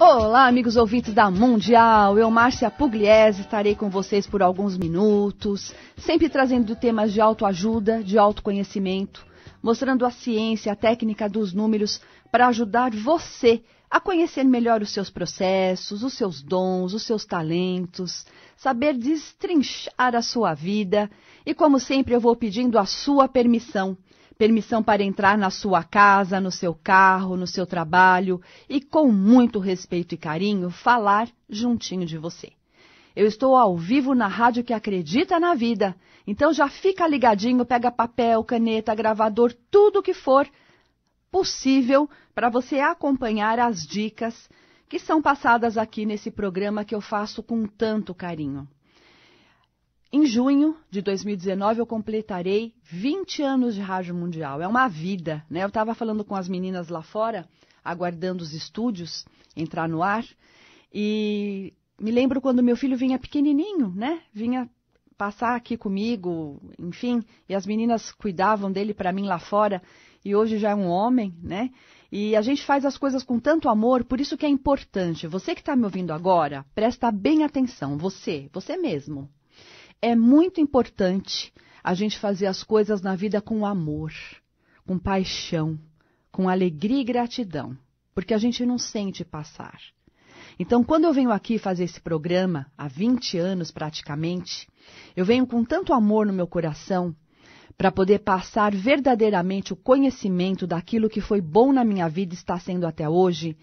Olá, amigos ouvintes da Mundial. Eu, Márcia Pugliese, estarei com vocês por alguns minutos, sempre trazendo temas de autoajuda, de autoconhecimento, mostrando a ciência, a técnica dos números para ajudar você a conhecer melhor os seus processos, os seus dons, os seus talentos, saber destrinchar a sua vida. E como sempre, eu vou pedindo a sua permissão permissão para entrar na sua casa, no seu carro, no seu trabalho e, com muito respeito e carinho, falar juntinho de você. Eu estou ao vivo na rádio que acredita na vida, então já fica ligadinho, pega papel, caneta, gravador, tudo o que for possível para você acompanhar as dicas que são passadas aqui nesse programa que eu faço com tanto carinho. Em junho de 2019 eu completarei 20 anos de Rádio Mundial. É uma vida, né? Eu estava falando com as meninas lá fora, aguardando os estúdios entrar no ar, e me lembro quando meu filho vinha pequenininho, né? Vinha passar aqui comigo, enfim, e as meninas cuidavam dele para mim lá fora, e hoje já é um homem, né? E a gente faz as coisas com tanto amor, por isso que é importante. Você que está me ouvindo agora, presta bem atenção, você, você mesmo, é muito importante a gente fazer as coisas na vida com amor, com paixão, com alegria e gratidão, porque a gente não sente passar. Então, quando eu venho aqui fazer esse programa, há 20 anos praticamente, eu venho com tanto amor no meu coração para poder passar verdadeiramente o conhecimento daquilo que foi bom na minha vida e está sendo até hoje,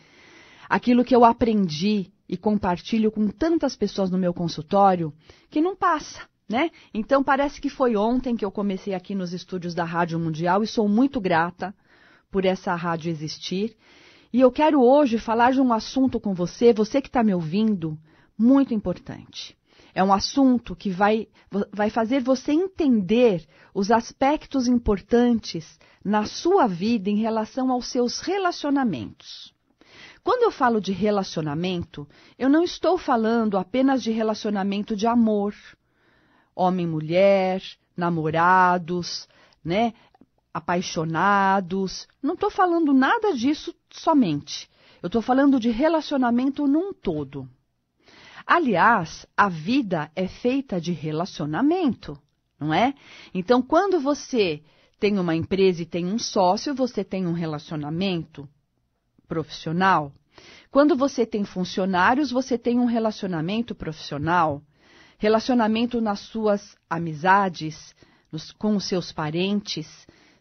aquilo que eu aprendi e compartilho com tantas pessoas no meu consultório que não passa. Né? Então parece que foi ontem que eu comecei aqui nos estúdios da Rádio Mundial e sou muito grata por essa rádio existir. E eu quero hoje falar de um assunto com você, você que está me ouvindo, muito importante. É um assunto que vai, vai fazer você entender os aspectos importantes na sua vida em relação aos seus relacionamentos. Quando eu falo de relacionamento, eu não estou falando apenas de relacionamento de amor, homem-mulher, namorados, né? Apaixonados. Não estou falando nada disso somente. Eu estou falando de relacionamento num todo. Aliás, a vida é feita de relacionamento, não é? Então, quando você tem uma empresa e tem um sócio, você tem um relacionamento profissional. Quando você tem funcionários, você tem um relacionamento profissional, relacionamento nas suas amizades, nos, com os seus parentes,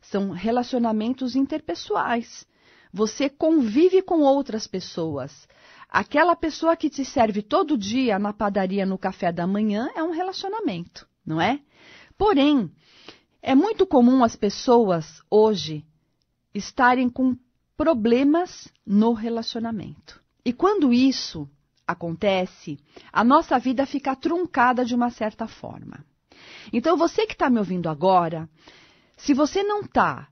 são relacionamentos interpessoais. Você convive com outras pessoas. Aquela pessoa que te serve todo dia na padaria no café da manhã é um relacionamento, não é? Porém, é muito comum as pessoas hoje estarem com problemas no relacionamento. E quando isso acontece, a nossa vida fica truncada de uma certa forma. Então, você que está me ouvindo agora, se você não está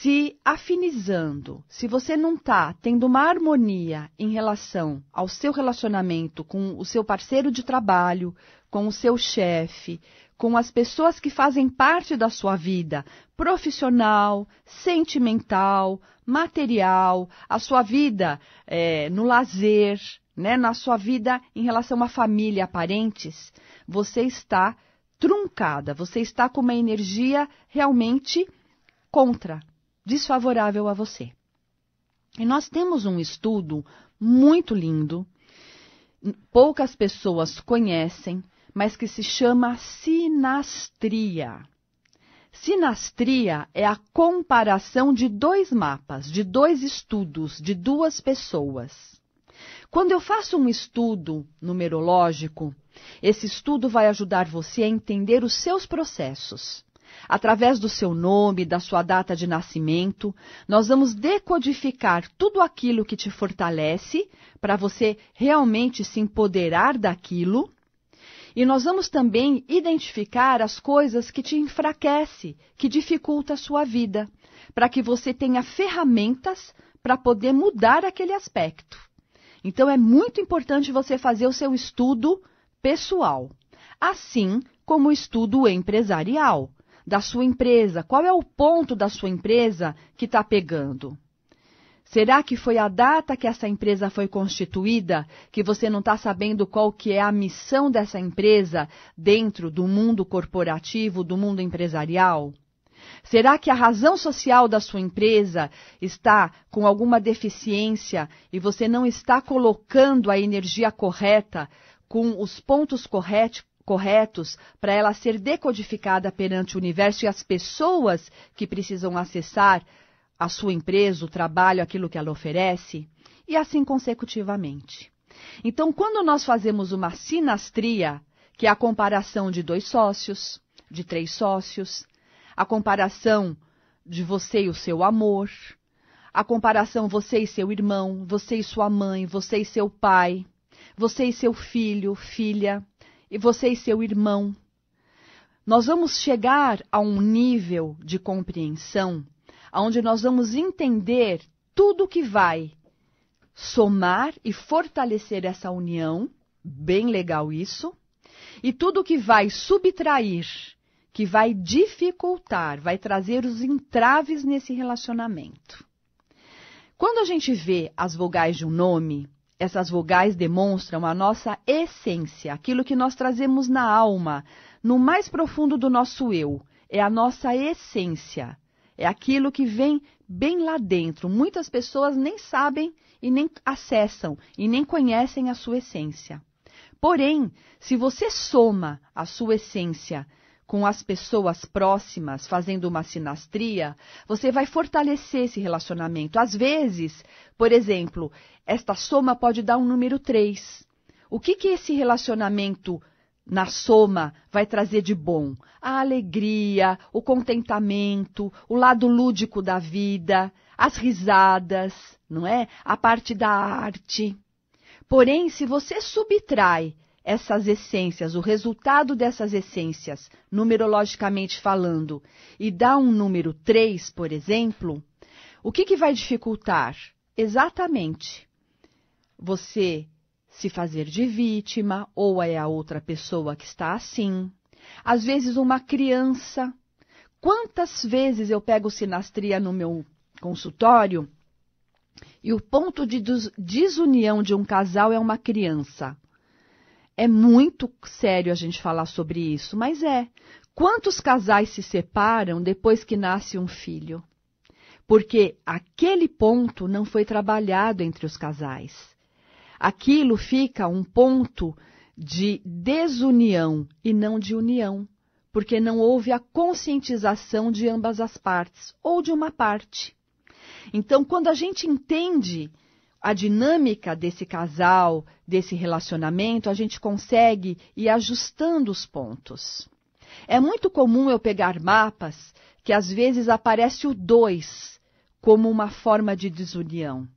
se afinizando, se você não está tendo uma harmonia em relação ao seu relacionamento com o seu parceiro de trabalho, com o seu chefe, com as pessoas que fazem parte da sua vida profissional, sentimental, material, a sua vida é, no lazer, né, na sua vida em relação à família, parentes, você está truncada, você está com uma energia realmente contra, desfavorável a você. E nós temos um estudo muito lindo, poucas pessoas conhecem, mas que se chama sinastria. Sinastria é a comparação de dois mapas, de dois estudos, de duas pessoas. Quando eu faço um estudo numerológico, esse estudo vai ajudar você a entender os seus processos. Através do seu nome, da sua data de nascimento, nós vamos decodificar tudo aquilo que te fortalece para você realmente se empoderar daquilo e nós vamos também identificar as coisas que te enfraquece, que dificulta a sua vida, para que você tenha ferramentas para poder mudar aquele aspecto. Então é muito importante você fazer o seu estudo pessoal, assim como o estudo empresarial da sua empresa. Qual é o ponto da sua empresa que está pegando? Será que foi a data que essa empresa foi constituída que você não está sabendo qual que é a missão dessa empresa dentro do mundo corporativo, do mundo empresarial? Será que a razão social da sua empresa está com alguma deficiência e você não está colocando a energia correta com os pontos corretos? corretos para ela ser decodificada perante o universo e as pessoas que precisam acessar a sua empresa, o trabalho, aquilo que ela oferece, e assim consecutivamente. Então, quando nós fazemos uma sinastria, que é a comparação de dois sócios, de três sócios, a comparação de você e o seu amor, a comparação você e seu irmão, você e sua mãe, você e seu pai, você e seu filho, filha, e você e seu irmão. Nós vamos chegar a um nível de compreensão onde nós vamos entender tudo que vai somar e fortalecer essa união, bem legal isso, e tudo que vai subtrair, que vai dificultar, vai trazer os entraves nesse relacionamento. Quando a gente vê as vogais de um nome, essas vogais demonstram a nossa essência, aquilo que nós trazemos na alma, no mais profundo do nosso eu, é a nossa essência. É aquilo que vem bem lá dentro. Muitas pessoas nem sabem e nem acessam e nem conhecem a sua essência. Porém, se você soma a sua essência com as pessoas próximas, fazendo uma sinastria, você vai fortalecer esse relacionamento. Às vezes, por exemplo, esta soma pode dar um número 3. O que, que esse relacionamento na soma, vai trazer de bom a alegria, o contentamento, o lado lúdico da vida, as risadas, não é? A parte da arte. Porém, se você subtrai essas essências, o resultado dessas essências, numerologicamente falando, e dá um número 3, por exemplo, o que, que vai dificultar? Exatamente. Você se fazer de vítima, ou é a outra pessoa que está assim. Às vezes, uma criança. Quantas vezes eu pego sinastria no meu consultório e o ponto de desunião de um casal é uma criança? É muito sério a gente falar sobre isso, mas é. Quantos casais se separam depois que nasce um filho? Porque aquele ponto não foi trabalhado entre os casais aquilo fica um ponto de desunião e não de união, porque não houve a conscientização de ambas as partes ou de uma parte. Então, quando a gente entende a dinâmica desse casal, desse relacionamento, a gente consegue ir ajustando os pontos. É muito comum eu pegar mapas que às vezes aparece o dois como uma forma de desunião.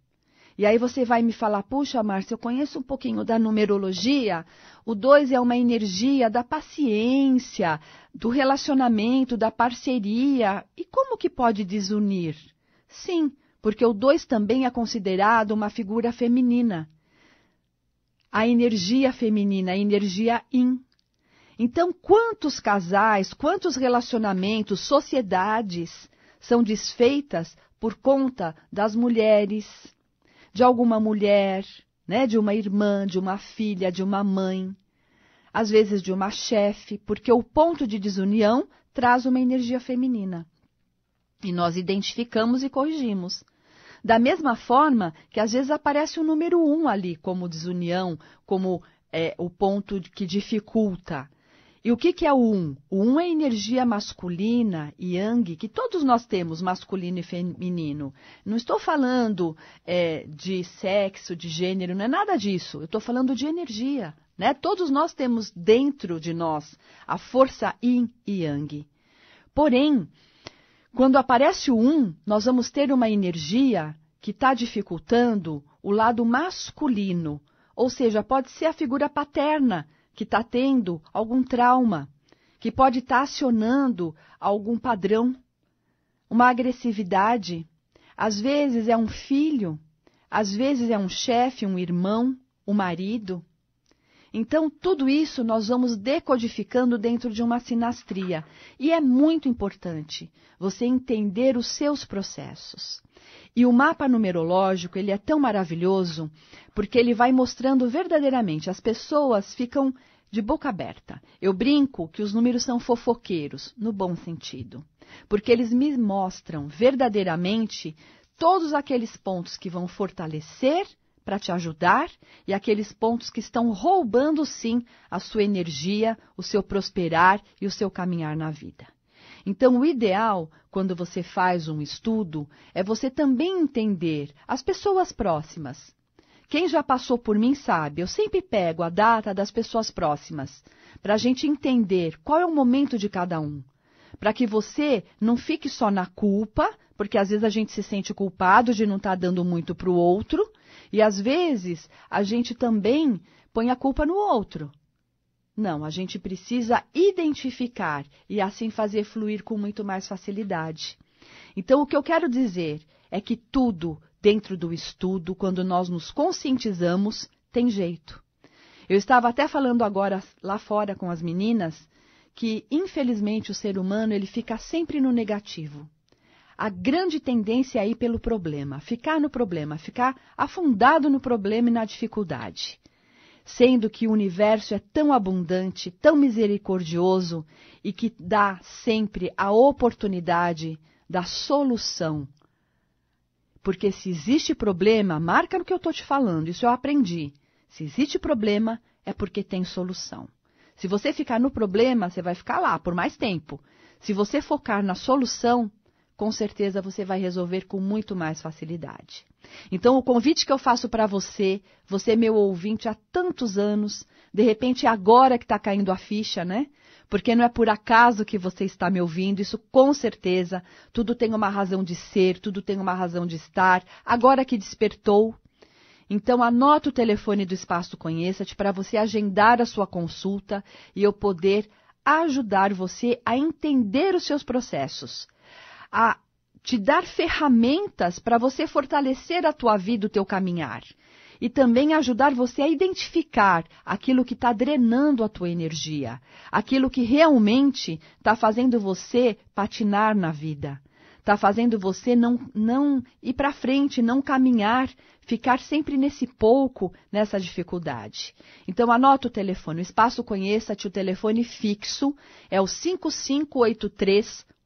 E aí você vai me falar, puxa, Márcia, eu conheço um pouquinho da numerologia. O 2 é uma energia da paciência, do relacionamento, da parceria. E como que pode desunir? Sim, porque o 2 também é considerado uma figura feminina. A energia feminina, a energia in. Então, quantos casais, quantos relacionamentos, sociedades são desfeitas por conta das mulheres, de alguma mulher, né, de uma irmã, de uma filha, de uma mãe, às vezes de uma chefe, porque o ponto de desunião traz uma energia feminina. E nós identificamos e corrigimos. Da mesma forma que às vezes aparece o número um ali, como desunião, como é, o ponto que dificulta. E o que, que é o um? O um é a energia masculina, yang, que todos nós temos, masculino e feminino. Não estou falando é, de sexo, de gênero, não é nada disso. Eu estou falando de energia. Né? Todos nós temos dentro de nós a força yin e yang. Porém, quando aparece o um, nós vamos ter uma energia que está dificultando o lado masculino. Ou seja, pode ser a figura paterna que está tendo algum trauma, que pode estar tá acionando algum padrão, uma agressividade. Às vezes é um filho, às vezes é um chefe, um irmão, o um marido. Então, tudo isso nós vamos decodificando dentro de uma sinastria. E é muito importante você entender os seus processos. E o mapa numerológico, ele é tão maravilhoso, porque ele vai mostrando verdadeiramente, as pessoas ficam de boca aberta. Eu brinco que os números são fofoqueiros, no bom sentido, porque eles me mostram verdadeiramente todos aqueles pontos que vão fortalecer para te ajudar e aqueles pontos que estão roubando sim a sua energia, o seu prosperar e o seu caminhar na vida. Então, o ideal, quando você faz um estudo, é você também entender as pessoas próximas. Quem já passou por mim sabe, eu sempre pego a data das pessoas próximas, para a gente entender qual é o momento de cada um. Para que você não fique só na culpa, porque às vezes a gente se sente culpado de não estar tá dando muito para o outro, e às vezes a gente também põe a culpa no outro. Não, a gente precisa identificar e assim fazer fluir com muito mais facilidade. Então, o que eu quero dizer é que tudo dentro do estudo, quando nós nos conscientizamos, tem jeito. Eu estava até falando agora lá fora com as meninas que, infelizmente, o ser humano ele fica sempre no negativo a grande tendência aí é pelo problema, ficar no problema, ficar afundado no problema e na dificuldade. Sendo que o universo é tão abundante, tão misericordioso e que dá sempre a oportunidade da solução. Porque se existe problema, marca no que eu estou te falando, isso eu aprendi. Se existe problema, é porque tem solução. Se você ficar no problema, você vai ficar lá por mais tempo. Se você focar na solução, com certeza você vai resolver com muito mais facilidade. Então, o convite que eu faço para você, você meu ouvinte há tantos anos, de repente é agora que está caindo a ficha, né? Porque não é por acaso que você está me ouvindo, isso com certeza, tudo tem uma razão de ser, tudo tem uma razão de estar, agora que despertou. Então, anota o telefone do Espaço Conheça-te para você agendar a sua consulta e eu poder ajudar você a entender os seus processos a te dar ferramentas para você fortalecer a tua vida, o teu caminhar. E também ajudar você a identificar aquilo que está drenando a tua energia, aquilo que realmente está fazendo você patinar na vida, está fazendo você não, não ir para frente, não caminhar, ficar sempre nesse pouco, nessa dificuldade. Então anota o telefone, o espaço conheça-te, o telefone fixo é o 5583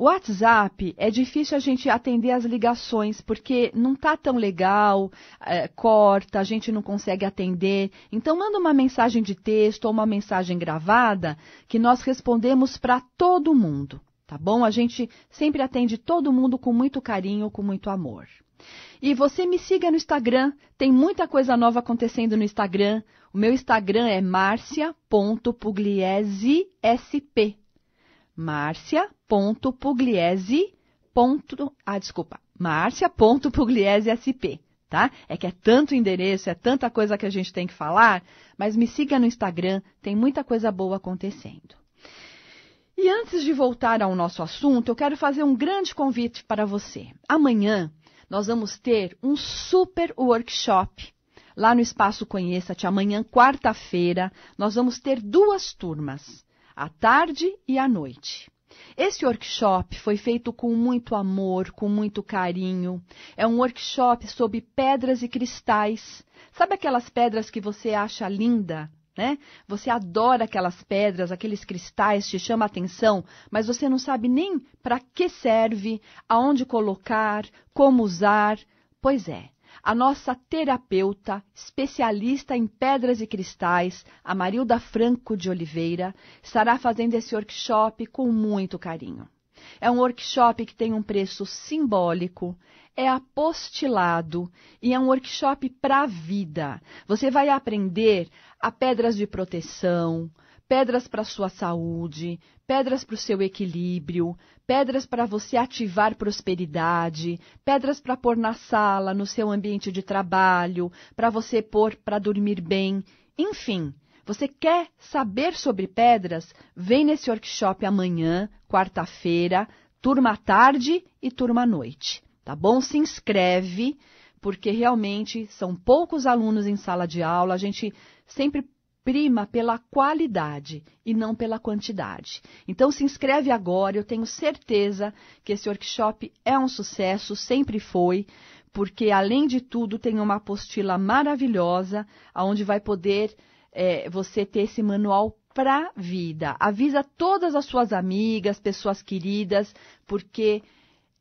O WhatsApp é difícil a gente atender as ligações porque não tá tão legal, é, corta, a gente não consegue atender. Então manda uma mensagem de texto ou uma mensagem gravada que nós respondemos para todo mundo, tá bom? A gente sempre atende todo mundo com muito carinho, com muito amor. E você me siga no Instagram, tem muita coisa nova acontecendo no Instagram. O meu Instagram é marcia.pugliese.sp. Márcia.pugliese. Ah, desculpa, marcia.pugliese sp, tá? É que é tanto endereço, é tanta coisa que a gente tem que falar, mas me siga no Instagram, tem muita coisa boa acontecendo. E antes de voltar ao nosso assunto, eu quero fazer um grande convite para você. Amanhã nós vamos ter um super workshop lá no Espaço Conheça-te. Amanhã, quarta-feira, nós vamos ter duas turmas à tarde e à noite. Esse workshop foi feito com muito amor, com muito carinho. É um workshop sobre pedras e cristais. Sabe aquelas pedras que você acha linda, né? Você adora aquelas pedras, aqueles cristais, te chama a atenção, mas você não sabe nem para que serve, aonde colocar, como usar. Pois é, a nossa terapeuta, especialista em pedras e cristais, a Marilda Franco de Oliveira, estará fazendo esse workshop com muito carinho. É um workshop que tem um preço simbólico, é apostilado e é um workshop para a vida. Você vai aprender a pedras de proteção, pedras para sua saúde, pedras para o seu equilíbrio, pedras para você ativar prosperidade, pedras para pôr na sala, no seu ambiente de trabalho, para você pôr para dormir bem, enfim. Você quer saber sobre pedras? Vem nesse workshop amanhã, quarta-feira, turma tarde e turma noite, tá bom? Se inscreve, porque realmente são poucos alunos em sala de aula, a gente sempre prima pela qualidade e não pela quantidade. Então se inscreve agora, eu tenho certeza que esse workshop é um sucesso, sempre foi, porque além de tudo tem uma apostila maravilhosa, onde vai poder é, você ter esse manual para vida. Avisa todas as suas amigas, pessoas queridas, porque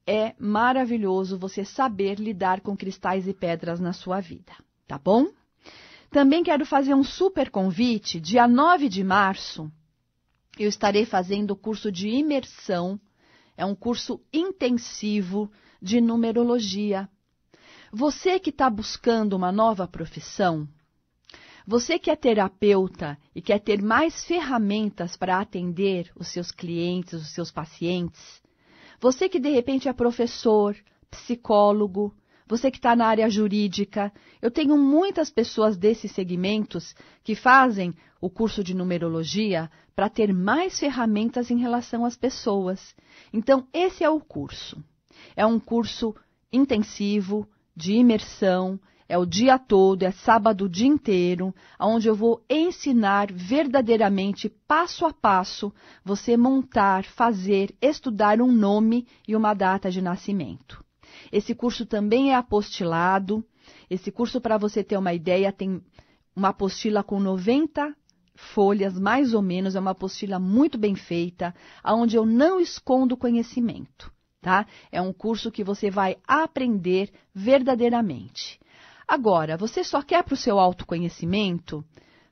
é maravilhoso você saber lidar com cristais e pedras na sua vida, tá bom? Também quero fazer um super convite. Dia 9 de março, eu estarei fazendo o curso de imersão. É um curso intensivo de numerologia. Você que está buscando uma nova profissão, você que é terapeuta e quer ter mais ferramentas para atender os seus clientes, os seus pacientes, você que de repente é professor, psicólogo, você que está na área jurídica. Eu tenho muitas pessoas desses segmentos que fazem o curso de numerologia para ter mais ferramentas em relação às pessoas. Então, esse é o curso. É um curso intensivo, de imersão, é o dia todo, é sábado o dia inteiro, onde eu vou ensinar verdadeiramente, passo a passo, você montar, fazer, estudar um nome e uma data de nascimento. Esse curso também é apostilado. Esse curso, para você ter uma ideia, tem uma apostila com 90 folhas, mais ou menos, é uma apostila muito bem feita, onde eu não escondo conhecimento, tá? É um curso que você vai aprender verdadeiramente. Agora, você só quer para o seu autoconhecimento?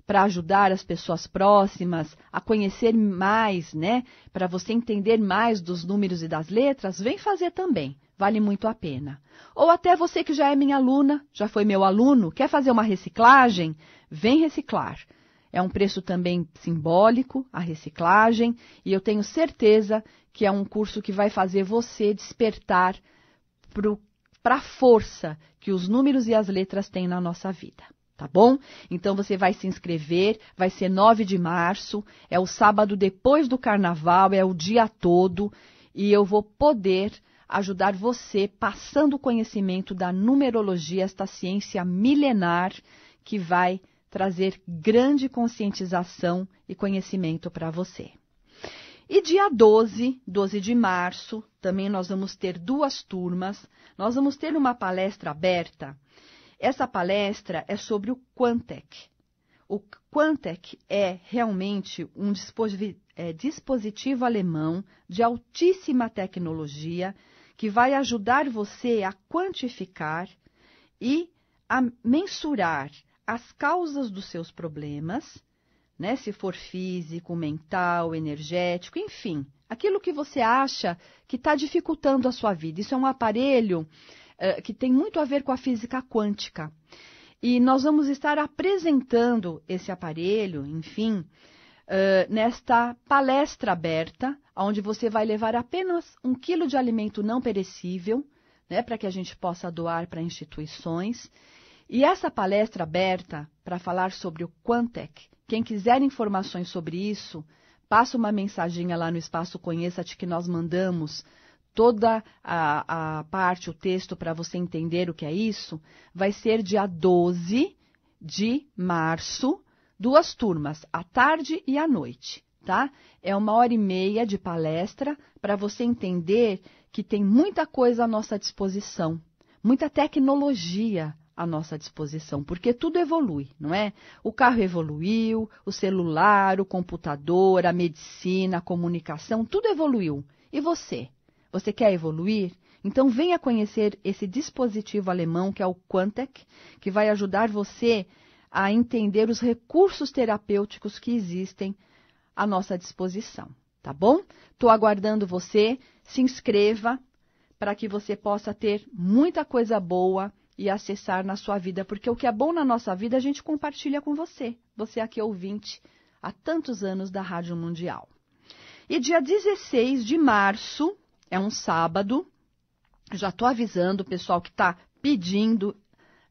para ajudar as pessoas próximas a conhecer mais, né? Para você entender mais dos números e das letras, vem fazer também. Vale muito a pena. Ou até você que já é minha aluna, já foi meu aluno, quer fazer uma reciclagem? Vem reciclar. É um preço também simbólico, a reciclagem, e eu tenho certeza que é um curso que vai fazer você despertar para a força que os números e as letras têm na nossa vida. Tá bom? Então você vai se inscrever, vai ser 9 de março, é o sábado depois do carnaval, é o dia todo, e eu vou poder ajudar você passando o conhecimento da numerologia, esta ciência milenar que vai trazer grande conscientização e conhecimento para você. E dia 12, 12 de março, também nós vamos ter duas turmas. Nós vamos ter uma palestra aberta essa palestra é sobre o Quantec. O Quantec é realmente um é, dispositivo alemão de altíssima tecnologia que vai ajudar você a quantificar e a mensurar as causas dos seus problemas, né? se for físico, mental, energético, enfim, aquilo que você acha que está dificultando a sua vida. Isso é um aparelho eh, que tem muito a ver com a física quântica. E nós vamos estar apresentando esse aparelho, enfim, uh, nesta palestra aberta, onde você vai levar apenas um quilo de alimento não perecível, né, para que a gente possa doar para instituições. E essa palestra aberta para falar sobre o Quantec, quem quiser informações sobre isso, passa uma mensagem lá no espaço Conheça-te que nós mandamos toda a, a parte, o texto para você entender o que é isso, vai ser dia 12 de março, duas turmas, à tarde e à noite, tá? É uma hora e meia de palestra para você entender que tem muita coisa à nossa disposição, muita tecnologia à nossa disposição, porque tudo evolui, não é? O carro evoluiu, o celular, o computador, a medicina, a comunicação, tudo evoluiu. E você? Você quer evoluir? Então venha conhecer esse dispositivo alemão que é o Quantec, que vai ajudar você a entender os recursos terapêuticos que existem à nossa disposição, tá bom? Estou aguardando você, se inscreva para que você possa ter muita coisa boa e acessar na sua vida, porque o que é bom na nossa vida a gente compartilha com você, você aqui é ouvinte há tantos anos da Rádio Mundial. E dia 16 de março, é um sábado. Já estou avisando o pessoal que está pedindo,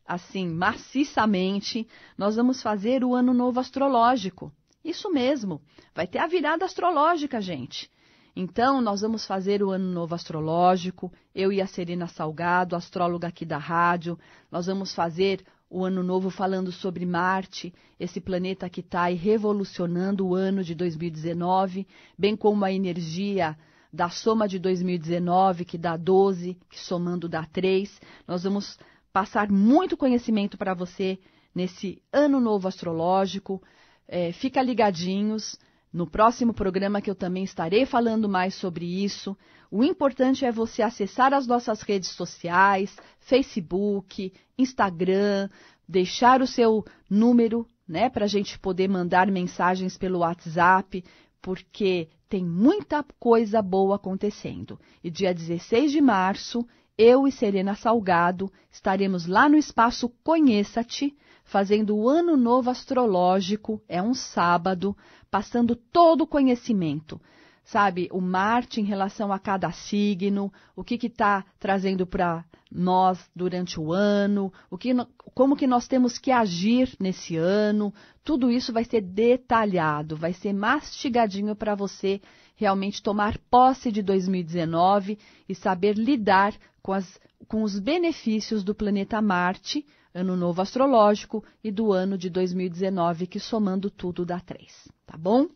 assim, maciçamente. Nós vamos fazer o Ano Novo Astrológico. Isso mesmo. Vai ter a virada astrológica, gente. Então, nós vamos fazer o Ano Novo Astrológico. Eu e a Serena Salgado, astróloga aqui da rádio, nós vamos fazer o Ano Novo falando sobre Marte, esse planeta que está aí revolucionando o ano de 2019, bem como a energia da soma de 2019, que dá 12, que somando dá 3. Nós vamos passar muito conhecimento para você nesse ano novo astrológico. É, fica ligadinhos no próximo programa que eu também estarei falando mais sobre isso. O importante é você acessar as nossas redes sociais, Facebook, Instagram, deixar o seu número né, para a gente poder mandar mensagens pelo WhatsApp porque tem muita coisa boa acontecendo. E dia 16 de março, eu e Serena Salgado estaremos lá no espaço Conheça-te, fazendo o Ano Novo Astrológico, é um sábado, passando todo o conhecimento sabe, o Marte em relação a cada signo, o que está trazendo para nós durante o ano, o que, como que nós temos que agir nesse ano, tudo isso vai ser detalhado, vai ser mastigadinho para você realmente tomar posse de 2019 e saber lidar com, as, com os benefícios do planeta Marte, ano novo astrológico, e do ano de 2019, que somando tudo dá três, tá bom?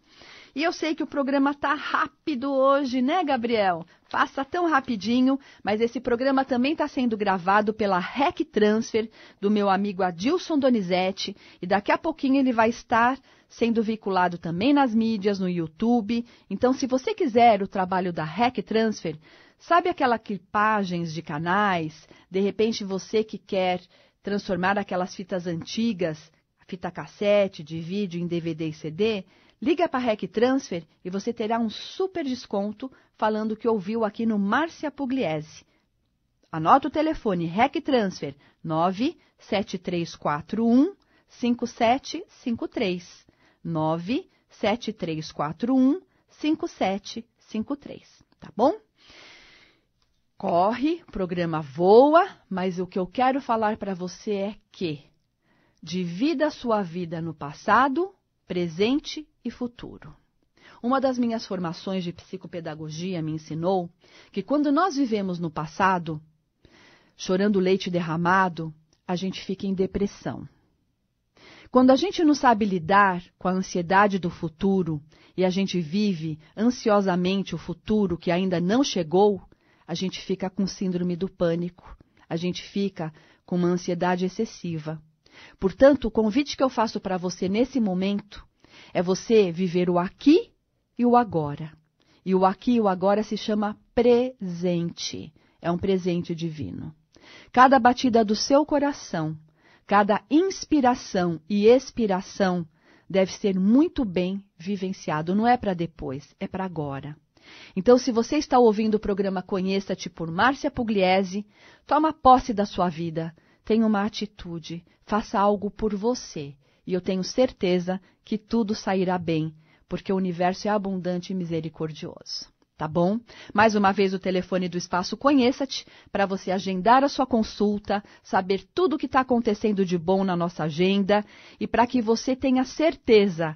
E eu sei que o programa tá rápido hoje, né, Gabriel? Passa tão rapidinho, mas esse programa também está sendo gravado pela Rec Transfer do meu amigo Adilson Donizete e daqui a pouquinho ele vai estar sendo vinculado também nas mídias, no YouTube. Então, se você quiser o trabalho da Rec Transfer, sabe aquelas clipagens de canais? De repente você que quer transformar aquelas fitas antigas, fita cassete, de vídeo em DVD e CD, Liga para a REC Transfer e você terá um super desconto falando que ouviu aqui no Márcia Pugliese. Anota o telefone REC Transfer 97341 5753. 97341 5753, tá bom? Corre, o programa voa, mas o que eu quero falar para você é que divida sua vida no passado, presente e futuro. Uma das minhas formações de psicopedagogia me ensinou que quando nós vivemos no passado, chorando leite derramado, a gente fica em depressão. Quando a gente não sabe lidar com a ansiedade do futuro e a gente vive ansiosamente o futuro que ainda não chegou, a gente fica com síndrome do pânico, a gente fica com uma ansiedade excessiva. Portanto, o convite que eu faço para você nesse momento é você viver o aqui e o agora. E o aqui e o agora se chama presente. É um presente divino. Cada batida do seu coração, cada inspiração e expiração deve ser muito bem vivenciado. Não é para depois, é para agora. Então, se você está ouvindo o programa Conheça-te por Márcia Pugliese, toma posse da sua vida, tenha uma atitude, faça algo por você e eu tenho certeza que tudo sairá bem, porque o universo é abundante e misericordioso. Tá bom? Mais uma vez o telefone do espaço Conheça-te para você agendar a sua consulta, saber tudo o que está acontecendo de bom na nossa agenda e para que você tenha certeza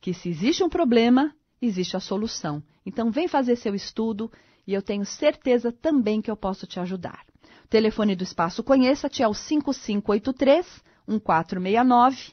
que se existe um problema, existe a solução. Então vem fazer seu estudo e eu tenho certeza também que eu posso te ajudar. O telefone do espaço Conheça-te é o 5583 1469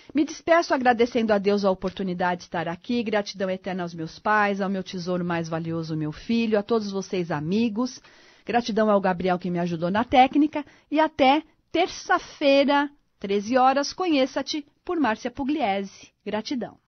Me despeço agradecendo a Deus a oportunidade de estar aqui, gratidão eterna aos meus pais, ao meu tesouro mais valioso, meu filho, a todos vocês amigos. Gratidão ao Gabriel que me ajudou na técnica e até terça-feira, 13 horas, conheça-te por Márcia Pugliese. Gratidão.